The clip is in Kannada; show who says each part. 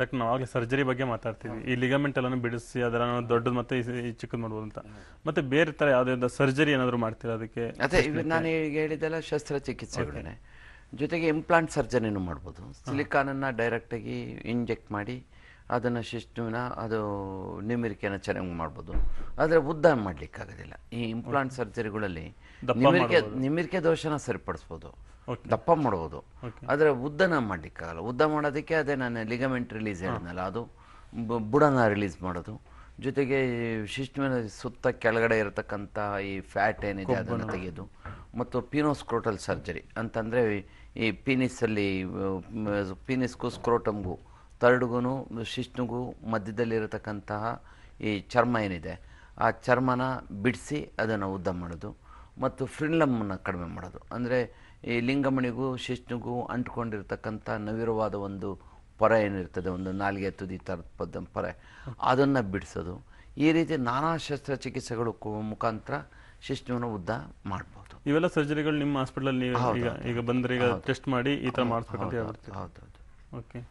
Speaker 1: ಡಾಕ್ಟರ್ ಆಗಲೇ ಸರ್ಜರಿ ಬಗ್ಗೆ ಮಾತಾಡ್ತೀವಿ ಈ ಲಿಗಮೆಂಟ್ ಎಲ್ಲನೂ ಬಿಡಿಸಿ ಅದರ ದೊಡ್ಡದು ಮತ್ತೆ ಚಿಕ್ಕದು ಮಾಡ್ಬೋದು ಅಂತ ಮತ್ತೆ ಬೇರೆ ತರ ಯಾವ್ದೇ ಸರ್ಜರಿ ಏನಾದರೂ ಮಾಡ್ತೀರಾ ಅದಕ್ಕೆ ಅದೇ ನಾನು
Speaker 2: ಹೇಳಿದೆಲ್ಲ ಶಸ್ತ್ರಚಿಕಿತ್ಸೆಗಳೇ ಜೊತೆಗೆ ಇಂಪ್ಲಾಂಟ್ ಸರ್ಜರಿನೂ ಮಾಡ್ಬೋದು ಸಿಲಿಕಾನನ್ನು ಡೈರೆಕ್ಟಾಗಿ ಇಂಜೆಕ್ಟ್ ಮಾಡಿ ಅದನ್ನು ಶಿಸ್ಟುವಿನ ಅದು ನಿಮಿರಿಕೆಯನ್ನು ಚೆನ್ನಾಗಿ ಮಾಡ್ಬೋದು ಆದರೆ ಉದ್ದ ಮಾಡಲಿಕ್ಕಾಗೋದಿಲ್ಲ ಈ ಇಂಪ್ಲಾಂಟ್ ಸರ್ಜರಿಗಳಲ್ಲಿ ನಿಮಿರಿಕೆ ನಿಮಿರಿಕೆ ದೋಷನ ಸರಿಪಡಿಸ್ಬೋದು ದಪ್ಪ ಮಾಡ್ಬೋದು ಆದರೆ ಉದ್ದನ ಮಾಡಲಿಕ್ಕಾಗಲ್ಲ ಉದ್ದ ಮಾಡೋದಕ್ಕೆ ಅದೇ ನಾನು ಲಿಗಮೆಂಟ್ ರಿಲೀಸ್ ಹೇಳಿದ್ನಲ್ಲ ಅದು ಬುಡನ ರಿಲೀಸ್ ಮಾಡೋದು ಜೊತೆಗೆ ಶಿಷ್ಣುವಿನ ಸುತ್ತ ಕೆಳಗಡೆ ಇರತಕ್ಕಂಥ ಈ ಫ್ಯಾಟ್ ಏನಿದೆ ಅದನ್ನು ತೆಗೆಯೋದು ಮತ್ತು ಪೀನೋಸ್ಕ್ರೋಟಲ್ ಸರ್ಜರಿ ಅಂತಂದರೆ ಈ ಪೀನಿಸಲ್ಲಿ ಪೀನಿಸ್ಗೂ ಸ್ಕ್ರೋಟಮ್ಗೂ ತರಡುಗೂ ಮಧ್ಯದಲ್ಲಿ ಮಧ್ಯದಲ್ಲಿರತಕ್ಕಂತಹ ಈ ಚರ್ಮ ಏನಿದೆ ಆ ಚರ್ಮನ ಬಿಡಿಸಿ ಅದನ್ನು ಉದ್ದ ಮಾಡೋದು ಮತ್ತು ಫ್ರಿಲ್ಲಮ್ಮನ್ನು ಕಡಿಮೆ ಮಾಡೋದು ಅಂದರೆ ಈ ಲಿಂಗಮಣಿಗೂ ಶಿಷ್ಣುಗೂ ಅಂಟ್ಕೊಂಡಿರ್ತಕ್ಕಂಥ ನವಿರವಾದ ಒಂದು ಪೊರೆ ಏನಿರ್ತದೆ ಒಂದು ನಾಲಿಗೆ ತುದಿ ಥರದ ಪೊರೆ ಅದನ್ನು ಬಿಡಿಸೋದು ಈ ರೀತಿ ನಾನಾ ಶಸ್ತ್ರಚಿಕಿತ್ಸೆಗಳು ಮುಖಾಂತರ ಶಿಷ್ಣುವನ್ನು ಉದ್ದ ಮಾಡ್ಬೋದು
Speaker 1: ಇವೆಲ್ಲ ಸರ್ಜರಿಗಳು ನಿಮ್ಮ ಹಾಸ್ಪಿಟಲಲ್ಲಿ ಈಗ ಬಂದರೆ ಈಗ ಟೆಸ್ಟ್ ಮಾಡಿ ಈ ಥರ ಮಾಡಿಸ್ಬೇಕಂತ ಹೌದು ಓಕೆ